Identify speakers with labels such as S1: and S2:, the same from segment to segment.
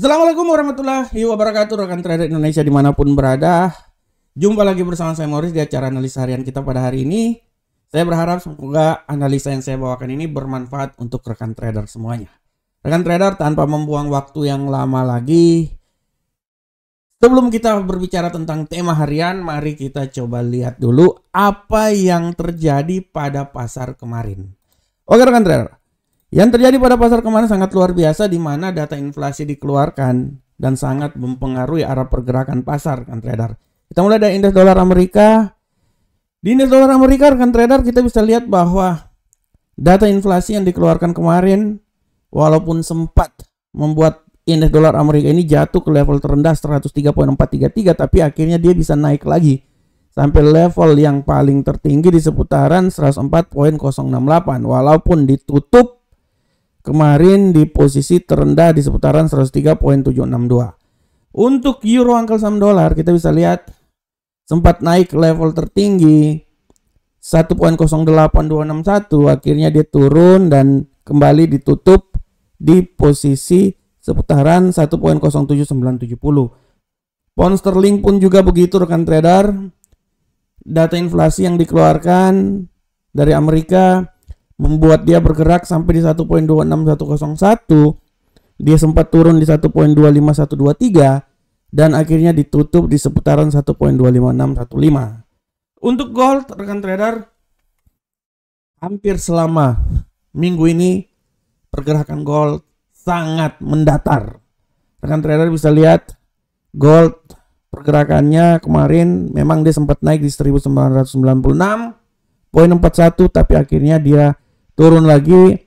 S1: Assalamualaikum warahmatullahi wabarakatuh rekan trader Indonesia dimanapun berada Jumpa lagi bersama saya Morris di acara analisa harian kita pada hari ini Saya berharap semoga analisa yang saya bawakan ini bermanfaat untuk rekan trader semuanya Rekan trader tanpa membuang waktu yang lama lagi Sebelum kita berbicara tentang tema harian Mari kita coba lihat dulu apa yang terjadi pada pasar kemarin Oke rekan trader yang terjadi pada pasar kemarin sangat luar biasa di mana data inflasi dikeluarkan dan sangat mempengaruhi arah pergerakan pasar kan trader. Kita mulai dari indeks dolar Amerika. Di indeks dolar Amerika kan trader kita bisa lihat bahwa data inflasi yang dikeluarkan kemarin walaupun sempat membuat indeks dolar Amerika ini jatuh ke level terendah 103.433 tapi akhirnya dia bisa naik lagi sampai level yang paling tertinggi di seputaran 104.068 walaupun ditutup kemarin di posisi terendah di seputaran 103.762. Untuk euro angka saham dolar kita bisa lihat sempat naik level tertinggi 1.08261 akhirnya dia turun dan kembali ditutup di posisi seputaran 1.07970. Pound sterling pun juga begitu rekan trader. Data inflasi yang dikeluarkan dari Amerika membuat dia bergerak sampai di 1.26101 dia sempat turun di 1.25123 dan akhirnya ditutup di seputaran 1.25615. Untuk gold rekan trader hampir selama minggu ini pergerakan gold sangat mendatar. Rekan trader bisa lihat gold pergerakannya kemarin memang dia sempat naik di poin 41 tapi akhirnya dia turun lagi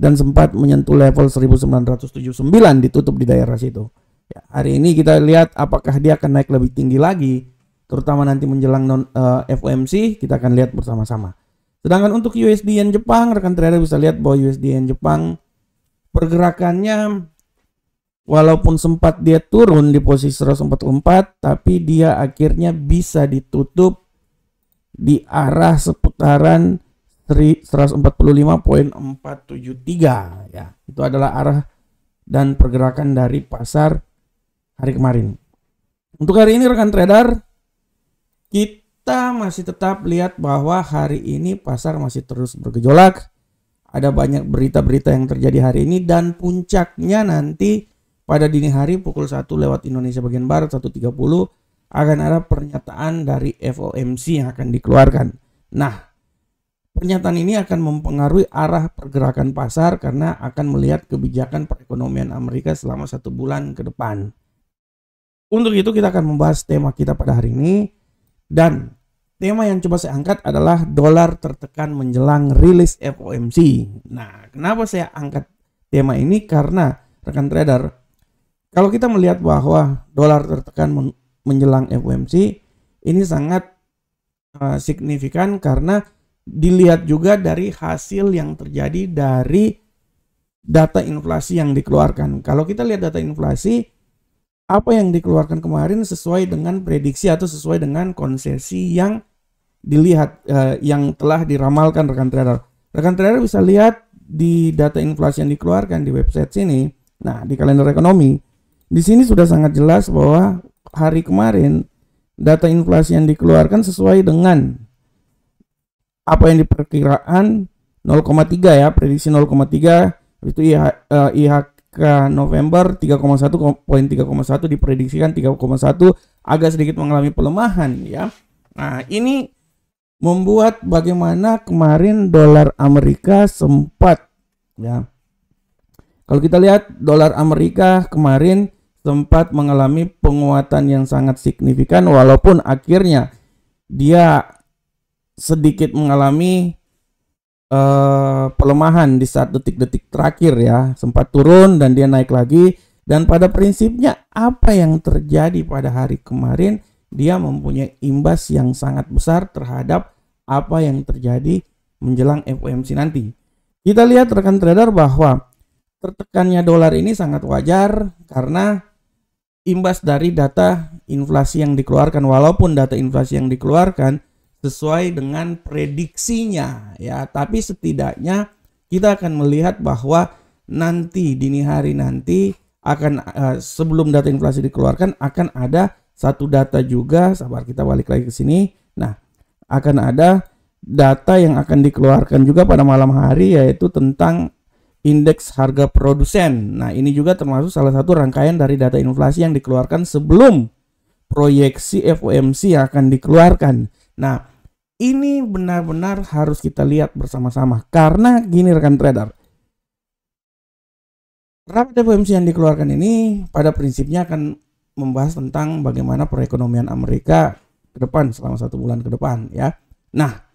S1: dan sempat menyentuh level 1979 ditutup di daerah situ. Ya, hari ini kita lihat apakah dia akan naik lebih tinggi lagi terutama nanti menjelang non uh, eh, FOMC kita akan lihat bersama-sama. Sedangkan untuk USD Yen Jepang rekan trader bisa lihat bahwa USD Yen Jepang pergerakannya walaupun sempat dia turun di posisi 144 tapi dia akhirnya bisa ditutup di arah seputaran 145.473 ya. Itu adalah arah dan pergerakan dari pasar hari kemarin. Untuk hari ini rekan trader kita masih tetap lihat bahwa hari ini pasar masih terus bergejolak. Ada banyak berita-berita yang terjadi hari ini dan puncaknya nanti pada dini hari pukul 1 lewat Indonesia bagian barat 1.30 akan ada pernyataan dari FOMC yang akan dikeluarkan. Nah, Pernyataan ini akan mempengaruhi arah pergerakan pasar karena akan melihat kebijakan perekonomian Amerika selama satu bulan ke depan. Untuk itu kita akan membahas tema kita pada hari ini dan tema yang coba saya angkat adalah dolar tertekan menjelang rilis FOMC. Nah, kenapa saya angkat tema ini? Karena rekan trader, kalau kita melihat bahwa dolar tertekan menjelang FOMC, ini sangat eh, signifikan karena dilihat juga dari hasil yang terjadi dari data inflasi yang dikeluarkan. Kalau kita lihat data inflasi, apa yang dikeluarkan kemarin sesuai dengan prediksi atau sesuai dengan konsesi yang dilihat eh, yang telah diramalkan rekan trader. Rekan trader bisa lihat di data inflasi yang dikeluarkan di website sini. Nah, di kalender ekonomi di sini sudah sangat jelas bahwa hari kemarin data inflasi yang dikeluarkan sesuai dengan apa yang diperkiraan 0,3 ya prediksi 0,3 itu IH, uh, eh, IHK November 3,1 poin 3,1 diprediksikan 3,1 agak sedikit mengalami pelemahan ya nah ini membuat bagaimana kemarin dolar Amerika sempat ya kalau kita lihat dolar Amerika kemarin sempat mengalami penguatan yang sangat signifikan walaupun akhirnya dia sedikit mengalami uh, pelemahan di saat detik-detik terakhir ya sempat turun dan dia naik lagi dan pada prinsipnya apa yang terjadi pada hari kemarin dia mempunyai imbas yang sangat besar terhadap apa yang terjadi menjelang FOMC nanti. Kita lihat rekan trader bahwa tertekannya dolar ini sangat wajar karena imbas dari data inflasi yang dikeluarkan walaupun data inflasi yang dikeluarkan sesuai dengan prediksinya ya. Tapi setidaknya kita akan melihat bahwa nanti dini hari nanti akan eh, sebelum data inflasi dikeluarkan akan ada satu data juga sabar kita balik lagi ke sini. Nah, akan ada data yang akan dikeluarkan juga pada malam hari yaitu tentang indeks harga produsen. Nah, ini juga termasuk salah satu rangkaian dari data inflasi yang dikeluarkan sebelum proyeksi FOMC yang akan dikeluarkan. Nah, ini benar-benar harus kita lihat bersama-sama karena gini rekan trader. Rapat FOMC yang dikeluarkan ini pada prinsipnya akan membahas tentang bagaimana perekonomian Amerika ke depan selama satu bulan ke depan ya. Nah,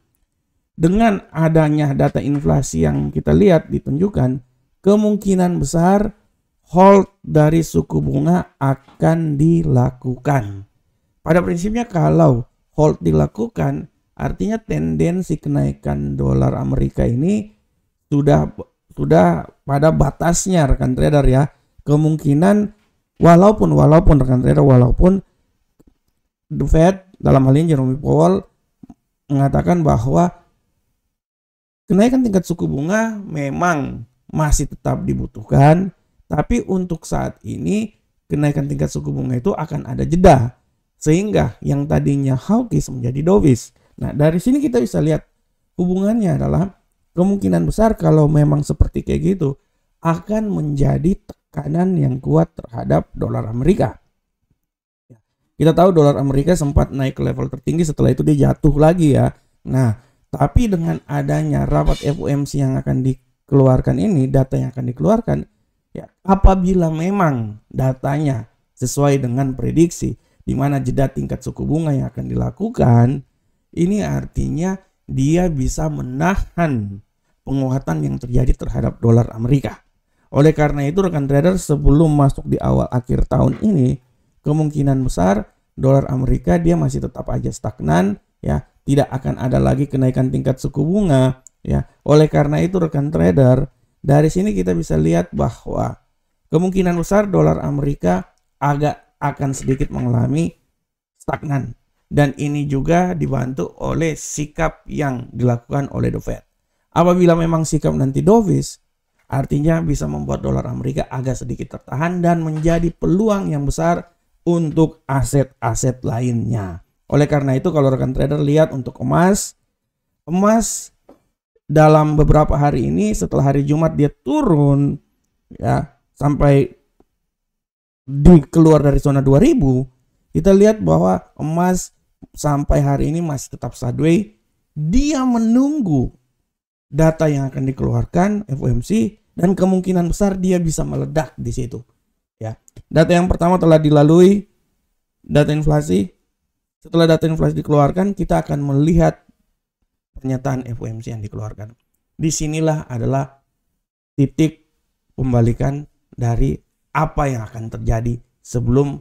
S1: dengan adanya data inflasi yang kita lihat ditunjukkan, kemungkinan besar hold dari suku bunga akan dilakukan. Pada prinsipnya kalau hold dilakukan, Artinya tendensi kenaikan dolar Amerika ini sudah sudah pada batasnya rekan trader ya. Kemungkinan walaupun walaupun rekan trader walaupun The Fed dalam hal ini Jerome Powell mengatakan bahwa kenaikan tingkat suku bunga memang masih tetap dibutuhkan, tapi untuk saat ini kenaikan tingkat suku bunga itu akan ada jeda sehingga yang tadinya hawkish menjadi dovish. Nah, dari sini kita bisa lihat hubungannya adalah kemungkinan besar kalau memang seperti kayak gitu akan menjadi tekanan yang kuat terhadap dolar Amerika. Ya, kita tahu dolar Amerika sempat naik ke level tertinggi setelah itu dia jatuh lagi ya. Nah, tapi dengan adanya rapat FOMC yang akan dikeluarkan ini, data yang akan dikeluarkan, ya apabila memang datanya sesuai dengan prediksi di mana jeda tingkat suku bunga yang akan dilakukan, ini artinya dia bisa menahan penguatan yang terjadi terhadap dolar Amerika. Oleh karena itu rekan trader sebelum masuk di awal akhir tahun ini kemungkinan besar dolar Amerika dia masih tetap aja stagnan ya, tidak akan ada lagi kenaikan tingkat suku bunga ya. Oleh karena itu rekan trader dari sini kita bisa lihat bahwa kemungkinan besar dolar Amerika agak akan sedikit mengalami stagnan dan ini juga dibantu oleh sikap yang dilakukan oleh The Fed. Apabila memang sikap nanti dovish, artinya bisa membuat dolar Amerika agak sedikit tertahan dan menjadi peluang yang besar untuk aset-aset lainnya. Oleh karena itu kalau rekan trader lihat untuk emas, emas dalam beberapa hari ini setelah hari Jumat dia turun ya sampai di keluar dari zona 2000, kita lihat bahwa emas sampai hari ini masih tetap sideway. Dia menunggu data yang akan dikeluarkan FOMC dan kemungkinan besar dia bisa meledak di situ. Ya, data yang pertama telah dilalui data inflasi. Setelah data inflasi dikeluarkan, kita akan melihat pernyataan FOMC yang dikeluarkan. Disinilah adalah titik pembalikan dari apa yang akan terjadi sebelum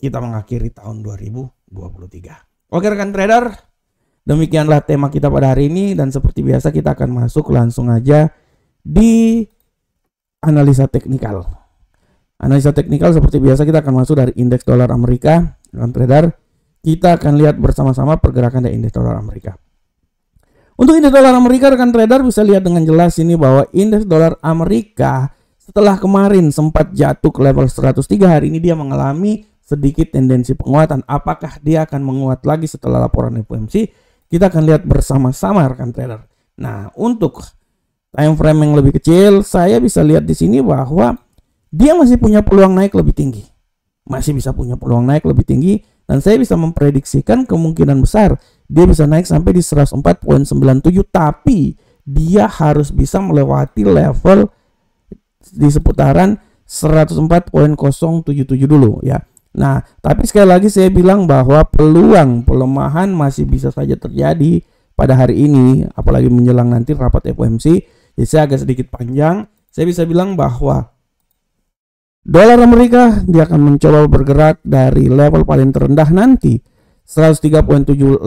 S1: kita mengakhiri tahun 2000 23. Oke rekan trader, demikianlah tema kita pada hari ini dan seperti biasa kita akan masuk langsung aja di analisa teknikal. Analisa teknikal seperti biasa kita akan masuk dari indeks dolar Amerika, rekan trader. Kita akan lihat bersama-sama pergerakan dari indeks dolar Amerika. Untuk indeks dolar Amerika rekan trader bisa lihat dengan jelas ini bahwa indeks dolar Amerika setelah kemarin sempat jatuh ke level 103 hari ini dia mengalami sedikit tendensi penguatan. Apakah dia akan menguat lagi setelah laporan FOMC? Kita akan lihat bersama-sama rekan trader. Nah, untuk time frame yang lebih kecil, saya bisa lihat di sini bahwa dia masih punya peluang naik lebih tinggi. Masih bisa punya peluang naik lebih tinggi dan saya bisa memprediksikan kemungkinan besar dia bisa naik sampai di 104.97 tapi dia harus bisa melewati level di seputaran 104.077 dulu ya. Nah, tapi sekali lagi saya bilang bahwa peluang pelemahan masih bisa saja terjadi pada hari ini, apalagi menjelang nanti rapat FOMC. Jadi saya agak sedikit panjang. Saya bisa bilang bahwa dolar Amerika dia akan mencoba bergerak dari level paling terendah nanti 103.783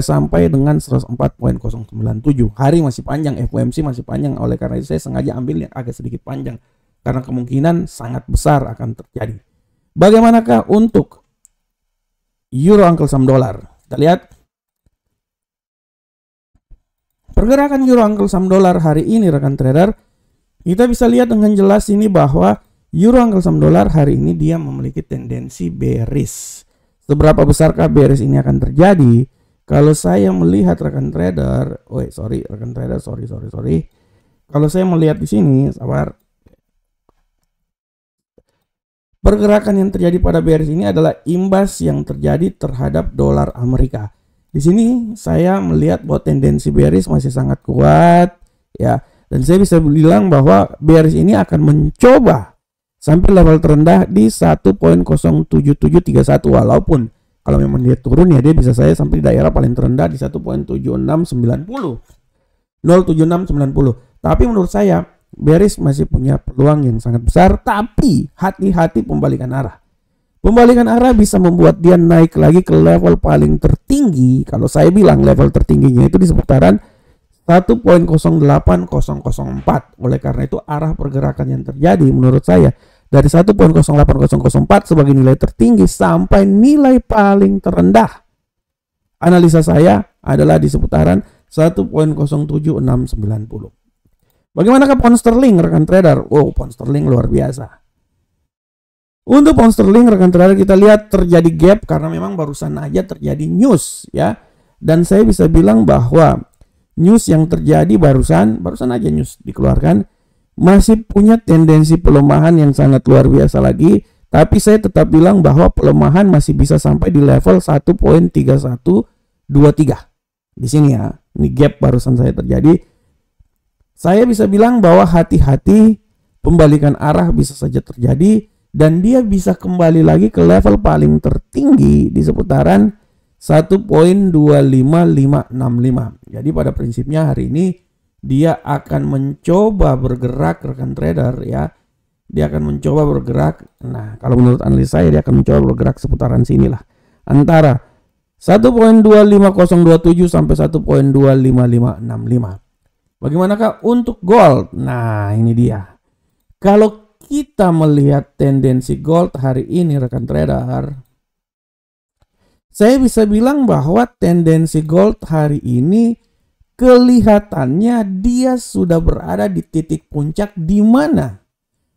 S1: sampai dengan 104.097. Hari masih panjang, FOMC masih panjang. Oleh karena itu saya sengaja ambil yang agak sedikit panjang karena kemungkinan sangat besar akan terjadi. Bagaimanakah untuk euro uncle saham dolar? Kita lihat. Pergerakan euro uncle saham dolar hari ini rekan trader, kita bisa lihat dengan jelas ini bahwa euro uncle saham dolar hari ini dia memiliki tendensi bearish. Seberapa besarkah bearish ini akan terjadi? Kalau saya melihat rekan trader, oh sorry rekan trader, sorry sorry sorry. Kalau saya melihat di sini, sabar, Pergerakan yang terjadi pada bearish ini adalah imbas yang terjadi terhadap dolar Amerika. Di sini saya melihat bahwa tendensi bearish masih sangat kuat ya dan saya bisa bilang bahwa bearish ini akan mencoba sampai level terendah di 1.07731 walaupun kalau memang dia turun ya dia bisa saya sampai di daerah paling terendah di 1.7690 07690 tapi menurut saya Beris masih punya peluang yang sangat besar, tapi hati-hati pembalikan arah. Pembalikan arah bisa membuat dia naik lagi ke level paling tertinggi. Kalau saya bilang level tertingginya itu di seputaran 1.08004. Oleh karena itu arah pergerakan yang terjadi menurut saya dari 1.08004 sebagai nilai tertinggi sampai nilai paling terendah. Analisa saya adalah di seputaran 1.07690. Bagaimana ke pound sterling rekan trader? Wow, pound sterling luar biasa. Untuk pound sterling rekan trader kita lihat terjadi gap karena memang barusan aja terjadi news ya. Dan saya bisa bilang bahwa news yang terjadi barusan, barusan aja news dikeluarkan masih punya tendensi pelemahan yang sangat luar biasa lagi, tapi saya tetap bilang bahwa pelemahan masih bisa sampai di level 1.3123. Di sini ya, ini gap barusan saya terjadi saya bisa bilang bahwa hati-hati pembalikan arah bisa saja terjadi dan dia bisa kembali lagi ke level paling tertinggi di seputaran 1.25565. Jadi pada prinsipnya hari ini dia akan mencoba bergerak rekan trader ya. Dia akan mencoba bergerak. Nah, kalau menurut analis saya dia akan mencoba bergerak seputaran sinilah. Antara 1.25027 sampai 1.25565. Bagaimanakah untuk gold? Nah, ini dia. Kalau kita melihat tendensi gold hari ini rekan trader, saya bisa bilang bahwa tendensi gold hari ini kelihatannya dia sudah berada di titik puncak di mana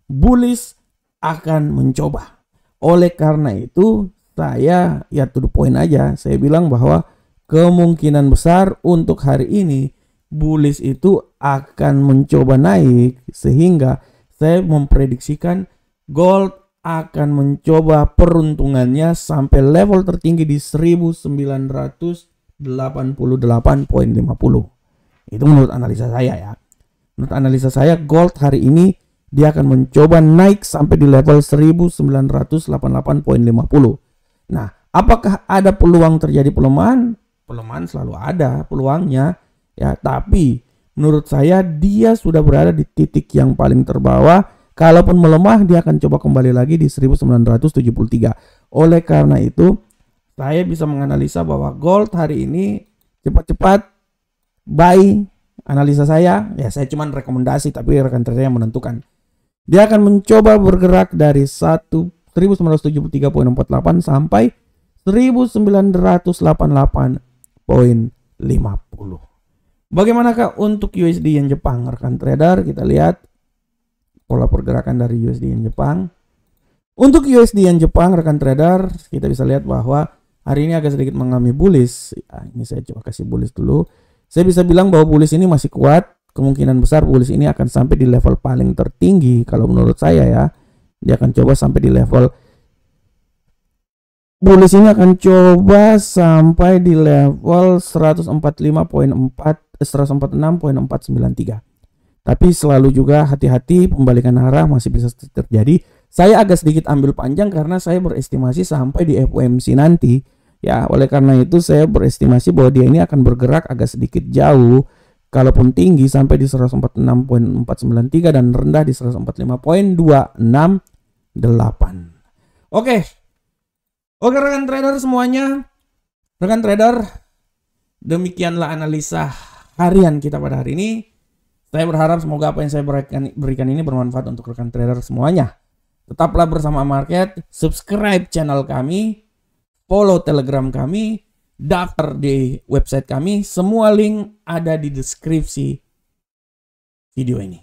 S1: bullish akan mencoba. Oleh karena itu, saya ya to the point aja, saya bilang bahwa kemungkinan besar untuk hari ini bullish itu akan mencoba naik sehingga saya memprediksikan gold akan mencoba peruntungannya sampai level tertinggi di 1988.50. Itu menurut analisa saya ya. Menurut analisa saya gold hari ini dia akan mencoba naik sampai di level 1988.50. Nah, apakah ada peluang terjadi pelemahan? Pelemahan selalu ada peluangnya Ya, tapi menurut saya dia sudah berada di titik yang paling terbawah. Kalaupun melemah dia akan coba kembali lagi di 1973. Oleh karena itu, saya bisa menganalisa bahwa gold hari ini cepat-cepat buy analisa saya ya saya cuma rekomendasi tapi rekan trader yang menentukan dia akan mencoba bergerak dari 1 1973.48 sampai 1988.50 Bagaimanakah untuk USD yang Jepang rekan trader? Kita lihat pola pergerakan dari USD yang Jepang. Untuk USD yang Jepang rekan trader, kita bisa lihat bahwa hari ini agak sedikit mengalami bullish. Ya, ini saya coba kasih bullish dulu. Saya bisa bilang bahwa bullish ini masih kuat. Kemungkinan besar bullish ini akan sampai di level paling tertinggi kalau menurut saya ya. Dia akan coba sampai di level bullish ini akan coba sampai di level 145.4 146.493 eh, tapi selalu juga hati-hati pembalikan arah masih bisa terjadi. Saya agak sedikit ambil panjang karena saya berestimasi sampai di FOMC nanti. Ya, oleh karena itu saya berestimasi bahwa dia ini akan bergerak agak sedikit jauh kalaupun tinggi sampai di 146.493 dan rendah di 145.268. Oke, Oke rekan trader semuanya, rekan trader, demikianlah analisa harian kita pada hari ini. Saya berharap semoga apa yang saya berikan, ini bermanfaat untuk rekan trader semuanya. Tetaplah bersama market, subscribe channel kami, follow telegram kami, daftar di website kami. Semua link ada di deskripsi video ini.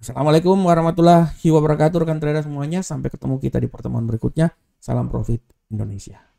S1: Assalamualaikum warahmatullahi wabarakatuh rekan trader semuanya. Sampai ketemu kita di pertemuan berikutnya. Salam profit. Indonesia.